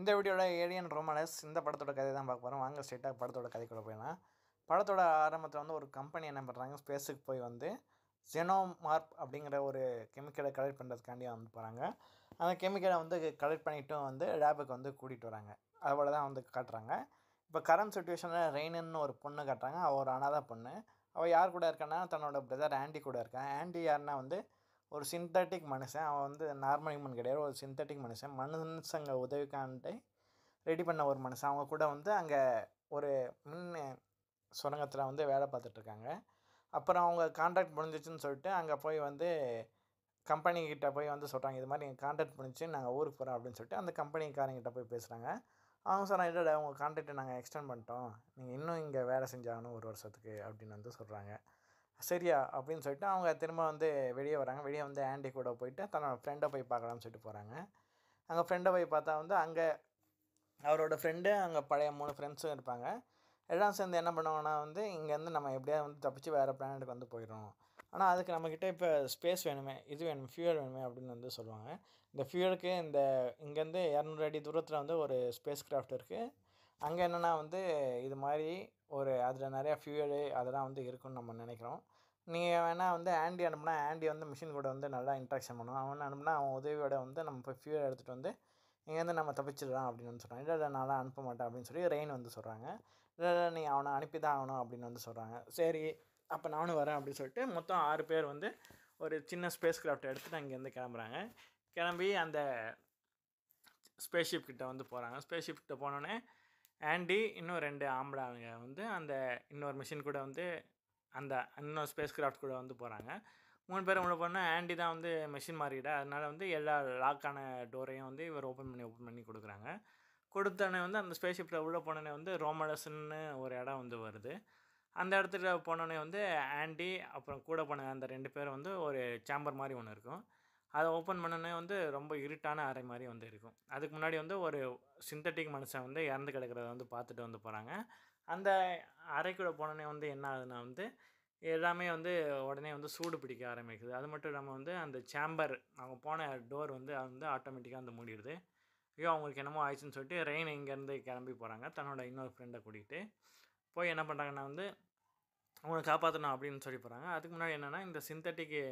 இந்த வீடியோட ஏலியன் ரோமனஸ் இந்த படத்தோட கதை தான் பார்க்க போகிறோம் வாங்க ஸ்ட்ரெயிட்டாக படத்தோட கூட போயிடலாம் படத்தோட ஆரம்பத்தில் வந்து ஒரு கம்பெனி என்ன பண்ணுறாங்க ஸ்பேஸுக்கு போய் வந்து ஜெனோமார்ப் அப்படிங்கிற ஒரு கெமிக்கலை கலெக்ட் பண்ணுறதுக்காண்டி வந்து போகிறாங்க அந்த கெமிக்கலை வந்து கலெக்ட் பண்ணிவிட்டு வந்து லேபுக்கு வந்து கூட்டிகிட்டு வராங்க அதோட தான் வந்து காட்டுறாங்க இப்போ கரண்ட் சுச்சுவேஷனில் ரெய்னுன்னு ஒரு பொண்ணு காட்டுறாங்க அவள் ஒரு அனாதை பொண்ணு அவள் யார் கூட இருக்கான்னா தன்னோட பிரதர் ஆண்டி கூட இருக்கான் ஆண்டி யாருன்னா வந்து ஒரு சிந்தட்டிக் மனுஷன் அவன் வந்து நார்மல் ஹியூமன் கிடையாது ஒரு சிந்தட்டிக் மனுஷன் மனுஷங்க உதவிக்கான்ட்டு ரெடி பண்ண ஒரு மனுஷன் அவங்க கூட வந்து அங்கே ஒரு மின் சுரங்கத்தில் வந்து வேலை பார்த்துட்ருக்காங்க அப்புறம் அவங்க கான்ட்ராக்ட் முடிஞ்சிச்சுன்னு சொல்லிட்டு அங்கே போய் வந்து கம்பெனிக்கிட்ட போய் வந்து சொல்கிறாங்க இது மாதிரி எங்கள் கான்ட்ராக்ட் முடிஞ்சு நாங்கள் ஊருக்கு போகிறோம் அப்படின்னு சொல்லிட்டு அந்த கம்பெனிக்காரங்கிட்ட போய் பேசுகிறாங்க அவங்க சொன்னால் இல்லை உங்கள் கான்ட்ராக்டை நாங்கள் எக்ஸ்டெண்ட் பண்ணிட்டோம் நீங்கள் இன்னும் இங்கே வேலை செஞ்சாகணும் ஒரு வருஷத்துக்கு அப்படின்னு வந்து சொல்கிறாங்க சரியா அப்படின்னு சொல்லிட்டு அவங்க திரும்ப வந்து வெளியே வராங்க வெளியே வந்து ஆண்டி கூட போயிட்டு தன்னோட ஃப்ரெண்டை போய் பார்க்கலாம்னு சொல்லிட்டு போகிறாங்க அங்கே ஃப்ரெண்டை போய் பார்த்தா வந்து அங்கே அவரோட ஃப்ரெண்டு அங்கே பழைய மூணு ஃப்ரெண்ட்ஸும் இருப்பாங்க எல்லாம் சேர்ந்து என்ன பண்ணுவாங்கன்னா வந்து இங்கேருந்து நம்ம எப்படியாவது வந்து தப்பிச்சு வேறு பிளானெட்டுக்கு வந்து போயிடும் ஆனால் அதுக்கு நம்மக்கிட்ட இப்போ ஸ்பேஸ் வேணுமே இது வேணும் ஃபியூல் வேணுமே அப்படின்னு வந்து சொல்லுவாங்க இந்த ஃபியூலுக்கு இந்த இங்கேருந்து இரநூறு அடி தூரத்தில் வந்து ஒரு ஸ்பேஸ் கிராஃப்ட் இருக்குது அங்கே என்னென்னா வந்து இது மாதிரி ஒரு அதில் நிறையா ஃபியூயலு அதெல்லாம் வந்து இருக்குன்னு நம்ம நினைக்கிறோம் நீங்கள் வேணால் வந்து ஆண்டி அனுப்புனா ஆண்டி வந்து மிஷின் கூட வந்து நல்லா இன்ட்ராக்ஷன் பண்ணுவோம் அவன் அனுப்புனா அவன் உதவியோட வந்து நம்ம போய் ஃபியூல் எடுத்துகிட்டு வந்து இங்கேருந்து நம்ம தப்பிச்சிடலாம் அப்படின்னு வந்து சொல்கிறாங்க இல்லை இல்லை நான்லாம் அனுப்ப மாட்டேன் அப்படின்னு சொல்லி ரெயின் வந்து சொல்கிறாங்க இல்லை இல்லை நீ அவனை அனுப்பி தான் ஆகணும் அப்படின்னு வந்து சொல்கிறாங்க சரி அப்போ நானும் வரேன் அப்படின்னு சொல்லிட்டு மொத்தம் ஆறு பேர் வந்து ஒரு சின்ன ஸ்பேஸ் கிராஃப்ட் எடுத்துகிட்டு அங்கேருந்து கிளம்புறாங்க கிளம்பி அந்த ஸ்பேஸ்ஷிப் கிட்டே வந்து போகிறாங்க ஸ்பேஸ்ஷிப் கிட்டே போனோடனே ஆண்டி இன்னும் ரெண்டு ஆம்பளை வந்து அந்த இன்னொரு மிஷின் கூட வந்து அந்த இன்னொரு ஸ்பேஸ் கிராஃப்ட் கூட வந்து போகிறாங்க மூணு பேரும் உள்ள போனால் ஆண்டி தான் வந்து மிஷின் மாறிட அதனால் வந்து எல்லா லாக்கான டோரையும் வந்து இவர் ஓப்பன் பண்ணி ஓப்பன் பண்ணி கொடுக்குறாங்க கொடுத்தோடனே வந்து அந்த ஸ்பேஸ் ஷிப்பில் உள்ளே போனோடனே வந்து ரோமலஸ்ன்னு ஒரு இடம் வந்து வருது அந்த இடத்துல போனோடனே வந்து ஆண்டி அப்புறம் கூட போன அந்த ரெண்டு பேரும் வந்து ஒரு சேம்பர் மாதிரி ஒன்று இருக்கும் அதை ஓப்பன் பண்ணோன்னே வந்து ரொம்ப இருட்டான அறை மாதிரி வந்து இருக்கும் அதுக்கு முன்னாடி வந்து ஒரு சிந்தட்டிக் மனுஷன் வந்து இறந்து கிடக்கிறத வந்து பார்த்துட்டு வந்து போகிறாங்க அந்த அறைக்குள்ளே போனோடனே வந்து என்ன ஆகுதுன்னா வந்து எல்லாமே வந்து உடனே வந்து சூடு பிடிக்க ஆரம்பிக்குது அது மட்டும் இல்லாமல் வந்து அந்த சேம்பர் அவங்க போன டோர் வந்து அது வந்து ஆட்டோமேட்டிக்காக வந்து மூடிடுது ஐயோ அவங்களுக்கு என்னமோ ஆயிடுச்சுன்னு சொல்லிட்டு ரெயின் இங்கேருந்து கிளம்பி போகிறாங்க தன்னோட இன்னொரு ஃப்ரெண்டை கூட்டிகிட்டு போய் என்ன பண்ணுறாங்கன்னா வந்து அவங்களை காப்பாற்றணும் அப்படின்னு சொல்லி போகிறாங்க அதுக்கு முன்னாடி என்னென்னா இந்த சிந்தட்டிக்கு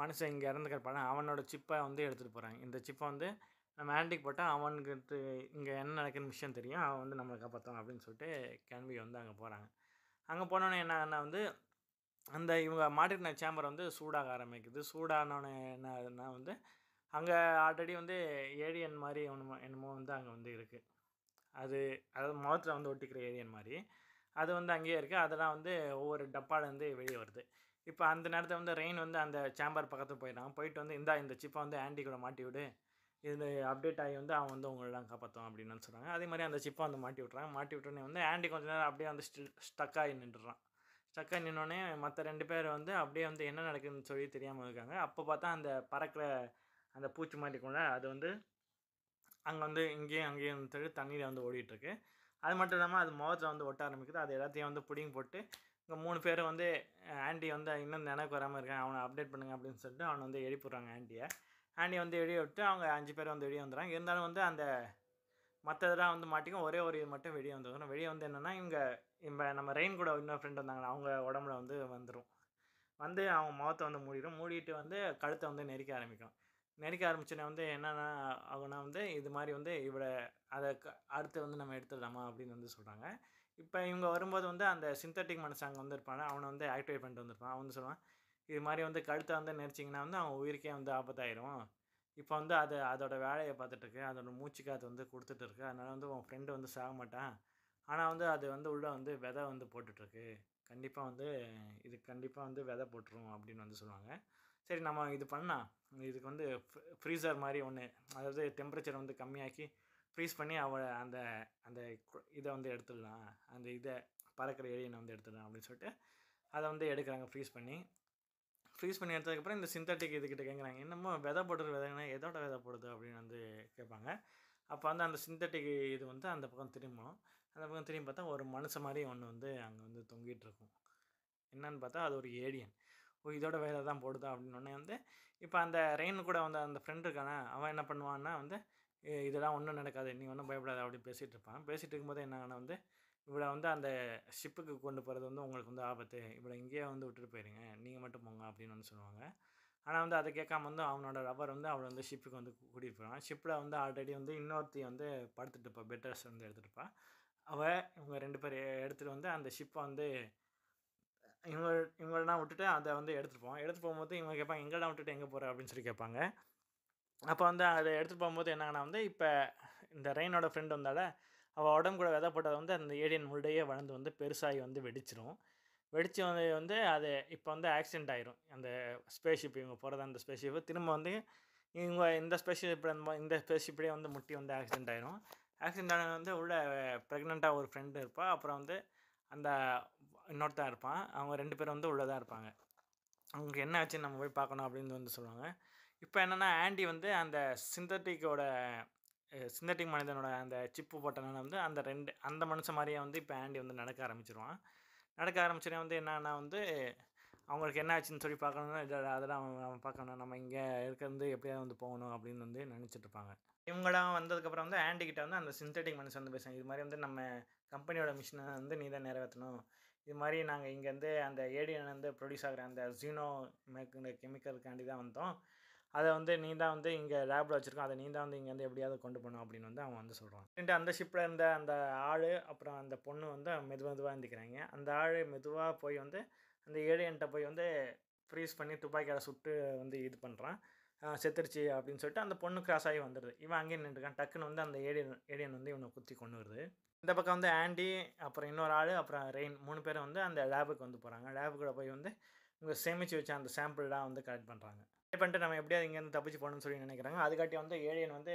மனுஷன் இங்கே இறந்துக்கிறப்பான அவனோட சிப்பை வந்து எடுத்துகிட்டு போகிறாங்க இந்த சிப்பை வந்து நம்ம ஆண்டிக் போட்டால் அவனுக்கு இங்கே என்ன நடக்குதுன்னு விஷயம் தெரியும் அவன் வந்து நம்மளை காப்பாற்றும் அப்படின்னு சொல்லிட்டு கிளம்பி வந்து அங்கே போகிறாங்க அங்கே போனோடனே என்ன வந்து அந்த இவங்க மாட்டின சேம்பர் வந்து சூடாக ஆரம்பிக்குது சூடானோடனே என்னன்னா வந்து அங்கே ஆல்ரெடி வந்து ஏலியன் மாதிரி ஒன்று என்னமோ வந்து அங்கே வந்து இருக்குது அது அதாவது முகத்தில் வந்து ஒட்டிக்கிற ஏலியன் மாதிரி அது வந்து அங்கேயே இருக்குது அதெல்லாம் வந்து ஒவ்வொரு டப்பாலேருந்து வெளியே வருது இப்போ அந்த நேரத்தில் வந்து ரெயின் வந்து அந்த சேம்பர் பக்கத்தில் போயிட்டாங்க போயிட்டு வந்து இந்தா இந்த சிப்பை வந்து ஆண்டி கூட மாட்டி விடு இது அப்டேட் ஆகி வந்து அவன் வந்து உங்களெல்லாம் காப்பாற்றும் அப்படின்னு சொல்கிறாங்க அதே மாதிரி அந்த சிப்பை வந்து மாட்டி விட்றான் மாட்டி விட்டோன்னே வந்து ஆண்டி கொஞ்ச நேரம் அப்படியே வந்து ஸ்டக்காகி நின்றுறான் ஸ்டக்காக நின்னோடனே மற்ற ரெண்டு பேர் வந்து அப்படியே வந்து என்ன நடக்குதுன்னு சொல்லி தெரியாமல் இருக்காங்க அப்போ பார்த்தா அந்த பறக்கிற அந்த பூச்சி மாட்டிக்கொள்ள அது வந்து அங்கே வந்து இங்கேயும் அங்கேயும் தண்ணியில் வந்து ஓடிட்டுருக்கு அது மட்டும் இல்லாமல் அது முகத்தில் வந்து ஒட்ட ஆரம்பிக்குது அது எல்லாத்தையும் வந்து புடிங்க போட்டு இங்கே மூணு பேர் வந்து ஆண்டி வந்து இன்னும் நினைக்கு வராமல் இருக்கேன் அவனை அப்டேட் பண்ணுங்க அப்படின்னு சொல்லிட்டு அவனை வந்து போடுறாங்க ஆண்டியை ஆண்டி வந்து எழுதி விட்டு அவங்க அஞ்சு பேர் வந்து வெளியே வந்துடுறாங்க இருந்தாலும் வந்து அந்த மற்றதெல்லாம் வந்து மாட்டிக்கும் ஒரே ஒரு இது மட்டும் வெளியே வந்துடும் வெளியே வந்து என்னென்னா இங்கே இப்போ நம்ம ரெயின் கூட இன்னொரு ஃப்ரெண்ட் வந்தாங்களா அவங்க உடம்புல வந்து வந்துடும் வந்து அவங்க முகத்தை வந்து மூடிடும் மூடிட்டு வந்து கழுத்தை வந்து நெரிக்க ஆரம்பிக்கும் நடிக்க ஆரம்பிச்சோன்னே வந்து என்னென்னா அவனா வந்து இது மாதிரி வந்து இவரை அதை அடுத்து வந்து நம்ம எடுத்துடலாமா அப்படின்னு வந்து சொல்கிறாங்க இப்போ இவங்க வரும்போது வந்து அந்த சிந்தட்டிக் மனசாங்க வந்து இருப்பானே அவனை வந்து ஆக்டிவேட் பண்ணிட்டு வந்திருப்பான் அவன் சொல்லுவான் இது மாதிரி வந்து கழுத்தை வந்து நெரிச்சிங்கன்னா வந்து அவன் உயிருக்கே வந்து ஆபத்தாயிரும் இப்போ வந்து அது அதோட வேலையை இருக்கு அதோட மூச்சுக்காத்து வந்து கொடுத்துட்டு இருக்கு அதனால் வந்து உன் ஃப்ரெண்டு வந்து சாக மாட்டான் ஆனால் வந்து அது வந்து உள்ளே வந்து விதை வந்து போட்டுட்ருக்கு கண்டிப்பாக வந்து இது கண்டிப்பாக வந்து விதை போட்டுரும் அப்படின்னு வந்து சொல்லுவாங்க சரி நம்ம இது பண்ணால் இதுக்கு வந்து ஃப்ரீசர் மாதிரி ஒன்று அதாவது டெம்பரேச்சர் வந்து கம்மியாக்கி ஃப்ரீஸ் பண்ணி அவளை அந்த அந்த இதை வந்து எடுத்துடலாம் அந்த இதை பறக்கிற ஏரியனை வந்து எடுத்துடலாம் அப்படின்னு சொல்லிட்டு அதை வந்து எடுக்கிறாங்க ஃப்ரீஸ் பண்ணி ஃப்ரீஸ் பண்ணி எடுத்ததுக்கப்புறம் இந்த சிந்தட்டிக் இதுக்கிட்ட கேட்குறாங்க என்னமோ விதை போடுறது விதைங்கன்னா எதோட விதை போடுது அப்படின்னு வந்து கேட்பாங்க அப்போ வந்து அந்த சிந்தட்டிக் இது வந்து அந்த பக்கம் திரும்பும் அந்த பக்கம் திரும்பி பார்த்தா ஒரு மனுஷ மாதிரி ஒன்று வந்து அங்கே வந்து தொங்கிட்டு இருக்கும் என்னன்னு பார்த்தா அது ஒரு ஏரியன் ஓ இதோட வேலை தான் போடுதா அப்படின்னோடனே வந்து இப்போ அந்த ரெயின் கூட வந்து அந்த ஃப்ரெண்டு இருக்கானே அவன் என்ன பண்ணுவான்னா வந்து இதெல்லாம் ஒன்றும் நடக்காது நீ ஒன்றும் பயப்படாது அப்படி பேசிகிட்டு இருப்பான் பேசிகிட்டு இருக்கும்போது என்னங்கன்னா வந்து இவளை வந்து அந்த ஷிப்புக்கு கொண்டு போகிறது வந்து உங்களுக்கு வந்து ஆபத்து இவளை இங்கேயே வந்து விட்டுட்டு போயிருங்க நீங்கள் மட்டும் போங்க அப்படின்னு வந்து சொல்லுவாங்க ஆனால் வந்து அதை கேட்காம வந்து அவனோட ரப்பர் வந்து அவளை வந்து ஷிப்புக்கு வந்து கூட்டிகிட்டு போகிறான் ஷிப்பில் வந்து ஆல்ரெடி வந்து இன்னொருத்தி வந்து படுத்துட்டு இருப்பாள் பெட்டர்ஸ் வந்து எடுத்துகிட்டு இருப்பாள் அவள் இவங்க ரெண்டு பேர் எடுத்துகிட்டு வந்து அந்த ஷிப்பை வந்து இவங்க இவங்கள்லாம் விட்டுட்டு அதை வந்து எடுத்துகிட்டு போவோம் எடுத்துகிட்டு போகும்போது இவங்க கேட்பாங்க எங்கெல்லாம் விட்டுட்டு எங்கே போகிற அப்படின்னு சொல்லி கேட்பாங்க அப்போ வந்து அதை எடுத்துகிட்டு போகும்போது என்னங்கன்னா வந்து இப்போ இந்த ரெயினோட ஃப்ரெண்ட் வந்தால அவள் உடம்பு கூட விதை போட்டதை வந்து அந்த ஏடியன் முள்ளையே வளர்ந்து வந்து பெருசாகி வந்து வெடிச்சிரும் வெடித்து வந்து வந்து அது இப்போ வந்து ஆக்சிடென்ட் ஆயிரும் அந்த ஸ்பேஷிப் இவங்க போகிறத அந்த ஸ்பேஷிப்பு திரும்ப வந்து இவங்க இந்த ஸ்பேஷிப் இந்த ஸ்பேஷிப்லேயே வந்து முட்டி வந்து ஆக்சிடென்ட் ஆயிரும் ஆக்சிடென்ட் ஆனது வந்து உள்ள ப்ரெக்னெண்ட்டாக ஒரு ஃப்ரெண்டு இருப்பாள் அப்புறம் வந்து அந்த இன்னொருத்தான் இருப்பான் அவங்க ரெண்டு பேரும் வந்து உள்ளே தான் இருப்பாங்க அவங்களுக்கு என்ன ஆச்சு நம்ம போய் பார்க்கணும் அப்படின்னு வந்து சொல்லுவாங்க இப்போ என்னென்னா ஆண்டி வந்து அந்த சிந்தட்டிக்கோட சிந்தட்டிக் மனிதனோட அந்த சிப்பு போட்டனால வந்து அந்த ரெண்டு அந்த மனுஷன் மாதிரியே வந்து இப்போ ஆண்டி வந்து நடக்க ஆரம்பிச்சிருவான் நடக்க ஆரம்பிச்சுனே வந்து என்னென்னா வந்து அவங்களுக்கு என்ன ஆச்சுன்னு சொல்லி பார்க்கணும்னா அதெல்லாம் அவன் அவன் பார்க்கணும் நம்ம இங்கே இருக்கிறது எப்படியாவது வந்து போகணும் அப்படின்னு வந்து நினச்சிட்டு இருப்பாங்க இவங்களாம் வந்ததுக்கப்புறம் வந்து ஆண்டிக்கிட்ட வந்து அந்த சிந்தட்டிக் மனுஷன் வந்து பேசுவாங்க இது மாதிரி வந்து நம்ம கம்பெனியோட மிஷினை வந்து நீ தான் நிறைவேற்றணும் இது மாதிரி நாங்கள் இங்கேருந்து அந்த ஏடிஎன்லேருந்து ப்ரொடியூஸ் ஆகிற அந்த ஜீனோ மேக்கிற கெமிக்கலுக்காண்டி தான் வந்தோம் அதை வந்து நீ தான் வந்து இங்கே லேபில் வச்சுருக்கோம் அதை நீ தான் வந்து இங்கேருந்து எப்படியாவது கொண்டு போகணும் அப்படின்னு வந்து அவன் வந்து சொல்கிறான் ரெண்டு அந்த ஷிப்பில் இருந்த அந்த ஆள் அப்புறம் அந்த பொண்ணு வந்து மெது மெதுவாக இருந்துக்கிறாங்க அந்த ஆள் மெதுவாக போய் வந்து அந்த ஏடியன்ட்ட போய் வந்து ஃப்ரீஸ் பண்ணி துப்பாக்கியால் சுட்டு வந்து இது பண்ணுறான் செத்துருச்சு அப்படின்னு சொல்லிட்டு அந்த பொண்ணு கிராஸ் ஆகி வந்துடுது இவன் அங்கேயே நின்றுக்கான் டக்குன்னு வந்து அந்த ஏடியன் ஏடியன் வந்து இவனை குத்தி கொண்டு வருது இந்த பக்கம் வந்து ஆண்டி அப்புறம் இன்னொரு ஆள் அப்புறம் ரெயின் மூணு பேரும் வந்து அந்த லேபுக்கு வந்து போகிறாங்க லேபுக்குள்ளே போய் வந்து இங்கே சேமித்து வச்ச அந்த சாம்பிள்லாம் வந்து கலெக்ட் பண்ணுறாங்க பண்ணிட்டு நம்ம எப்படியாவது இங்கேருந்து தப்பிச்சு போகணும்னு சொல்லி நினைக்கிறாங்க அதுக்காட்டி வந்து ஏழியன் வந்து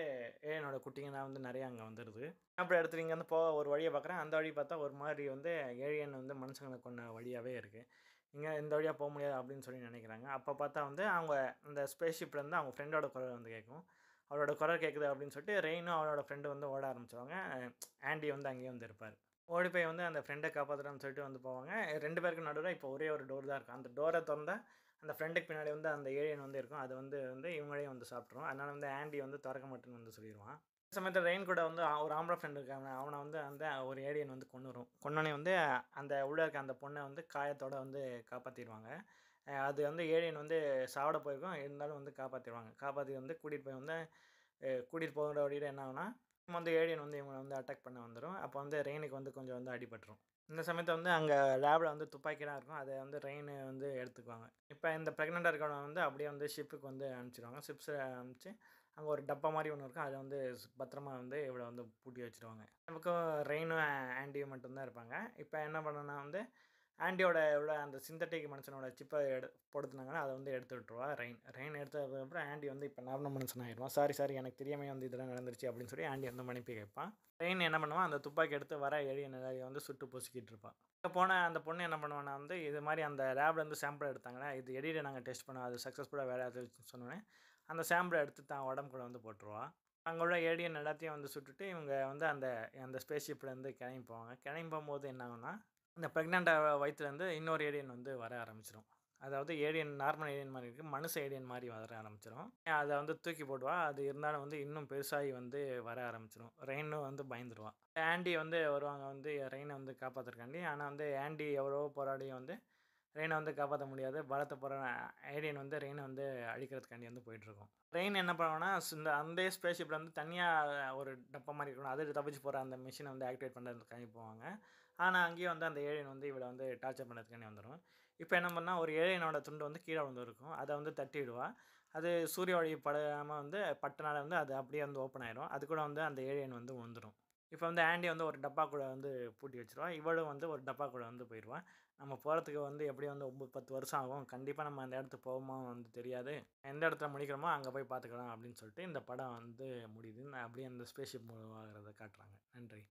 ஏழியனோட தான் வந்து நிறைய அங்கே வந்துடுது அப்படி இடத்துல இங்கேருந்து போக ஒரு வழியை பார்க்குறேன் அந்த வழி பார்த்தா ஒரு மாதிரி வந்து ஏழியன் வந்து மனுஷங்களை கொண்ட வழியாகவே இருக்குது இங்கே இந்த வழியாக போக முடியாது அப்படின்னு சொல்லி நினைக்கிறாங்க அப்போ பார்த்தா வந்து அவங்க அந்த ஸ்பேஸ்ஷிப்லேருந்து அவங்க ஃப்ரெண்டோட குரல் வந்து கேட்கும் அவரோட குரல் கேட்குது அப்படின்னு சொல்லிட்டு ரெயினும் அவரோட ஃப்ரெண்டு வந்து ஓட ஆரம்பிச்சிருவாங்க ஆண்டி வந்து அங்கேயே வந்து இருப்பார் ஓடி போய் வந்து அந்த ஃப்ரெண்டை காப்பாற்றுறான்னு சொல்லிட்டு வந்து போவாங்க ரெண்டு பேருக்கு நடுவில் இப்போ ஒரே ஒரு டோர் தான் இருக்கும் அந்த டோரை திறந்தால் அந்த ஃப்ரெண்டுக்கு பின்னாடி வந்து அந்த ஏழியன் வந்து இருக்கும் அது வந்து வந்து இவங்களையும் வந்து சாப்பிட்ருவோம் அதனால் வந்து ஆண்டி வந்து திறக்க மாட்டேன்னு வந்து சொல்லிடுவான் சமயத்தில் ரெயின் கூட வந்து ஒரு ஆம்பளை ஃப்ரெண்டு இருக்காங்க அவனை வந்து அந்த ஒரு ஏடியன் வந்து கொண்டு வரும் கொண்டோடனே வந்து அந்த உள்ள இருக்க அந்த பொண்ணை வந்து காயத்தோடு வந்து காப்பாற்றிடுவாங்க அது வந்து ஏழியன் வந்து சாவட போயிருக்கும் இருந்தாலும் வந்து காப்பாற்றிடுவாங்க காப்பாற்றி வந்து கூட்டிகிட்டு போய் வந்து கூட்டிகிட்டு போகிற வழியில் என்ன ஆகுனா வந்து ஏழியன் வந்து இவங்களை வந்து அட்டாக் பண்ண வந்துடும் அப்போ வந்து ரெயினுக்கு வந்து கொஞ்சம் வந்து அடிபட்டுரும் இந்த சமயத்தை வந்து அங்கே லேபில் வந்து துப்பாக்கிலாம் இருக்கும் அதை வந்து ரெயின் வந்து எடுத்துக்குவாங்க இப்போ இந்த ப்ரெக்னெண்ட்டாக இருக்கிறவங்க வந்து அப்படியே வந்து ஷிப்புக்கு வந்து அனுப்பிச்சிடுவாங்க ஷிப்ஸில் அனுப்பிச்சு அங்கே ஒரு டப்பா மாதிரி ஒன்று இருக்கும் அதை வந்து பத்திரமா வந்து இவ்வளோ வந்து பூட்டி வச்சுருவாங்க நமக்கும் ரெயினும் ஆண்டியும் மட்டும்தான் இருப்பாங்க இப்போ என்ன பண்ணோன்னா வந்து ஆண்டியோட உள்ள அந்த சிந்தட்டிக் மனுஷனோட சிப்பை எடு படுத்துனாங்கன்னா அதை வந்து எடுத்து விட்டுருவா ரெயின் ரெயின் எடுத்ததுக்கப்புறம் ஆண்டி வந்து இப்போ நார்மல் மனுஷன் ஆயிடுவான் சாரி சாரி எனக்கு தெரியாமல் வந்து இதெல்லாம் நடந்துருச்சு அப்படின்னு சொல்லி ஆண்டி வந்து மன்னிப்பு கேட்பான் ரெயின் என்ன பண்ணுவான் அந்த துப்பாக்கி எடுத்து வர எளிய நிலையை வந்து சுட்டு பூசிக்கிட்டு இருப்பான் இப்போ போன அந்த பொண்ணு என்ன பண்ணுவானா வந்து இது மாதிரி அந்த லேப்லேருந்து சாம்பிள் எடுத்தாங்கன்னா இது எடியில் நாங்கள் டெஸ்ட் பண்ணுவோம் அது சக்ஸஸ்ஃபுல்லாக வேலை சொன்னோன்னே அந்த சாம்பிளை எடுத்து தான் உடம்புக்குள்ள வந்து போட்டுருவான் அங்கே உள்ள ஏடியன் எல்லாத்தையும் வந்து சுட்டுட்டு இவங்க வந்து அந்த அந்த ஸ்பேஸ் ஷிப்லேருந்து கிளம்பி போவாங்க கிளம்பி போகும்போது என்ன அந்த ப்ரெக்னெண்ட் வயிற்றுலேருந்து இன்னொரு ஏடியன் வந்து வர ஆரம்பிச்சிடும் அதாவது ஏடியன் நார்மல் ஏடியன் மாதிரி இருக்குது மனுஷ ஏடியன் மாதிரி வர ஆரம்பிச்சிடும் அதை வந்து தூக்கி போடுவாள் அது இருந்தாலும் வந்து இன்னும் பெருசாகி வந்து வர ஆரம்பிச்சிடும் ரெயினும் வந்து பயந்துடுவான் ஆண்டி வந்து வருவாங்க வந்து ரெயினை வந்து காப்பாற்றுறக்காண்டி ஆனால் வந்து ஆண்டி எவ்வளோ போராடியும் வந்து ரெயினை வந்து காப்பாற்ற முடியாது பலத்தை போகிற ஏடியன் வந்து ரெயினை வந்து அழிக்கிறதுக்காண்டி வந்து போயிட்டுருக்கோம் ரெயின் என்ன பண்ணுவோம்னா இந்த அந்த ஸ்பேஸ்ஷிப்பில் வந்து தனியாக ஒரு டப்பா மாதிரி இருக்கணும் அது தப்பிச்சு போகிற அந்த மிஷினை வந்து ஆக்டிவேட் பண்ணுறதுக்காண்டி போவாங்க ஆனால் அங்கேயும் வந்து அந்த ஏழையன் வந்து இவளை வந்து டார்ச்சர் பண்ணுறதுக்குன்னே வந்துடும் இப்போ என்ன பண்ணால் ஒரு ஏழையனோட துண்டு வந்து கீழே இருக்கும் அதை வந்து தட்டிவிடுவாள் அது சூரிய ஒளி படாமல் வந்து பட்டனால் வந்து அது அப்படியே வந்து ஓப்பன் ஆயிரும் அது கூட வந்து அந்த ஏழையன் வந்து வந்துடும் இப்போ வந்து ஆண்டி வந்து ஒரு டப்பா கூட வந்து பூட்டி வச்சுருவா இவளும் வந்து ஒரு டப்பா கூட வந்து போயிடுவான் நம்ம போகிறதுக்கு வந்து எப்படியும் வந்து ஒம்பது பத்து வருஷம் ஆகும் கண்டிப்பாக நம்ம அந்த இடத்துக்கு போகமோ வந்து தெரியாது எந்த இடத்துல முடிக்கிறோமோ அங்கே போய் பார்த்துக்கலாம் அப்படின்னு சொல்லிட்டு இந்த படம் வந்து முடியுது அப்படியே அந்த ஸ்பேஸ்ஷிப் மூலமாகிறத காட்டுறாங்க நன்றி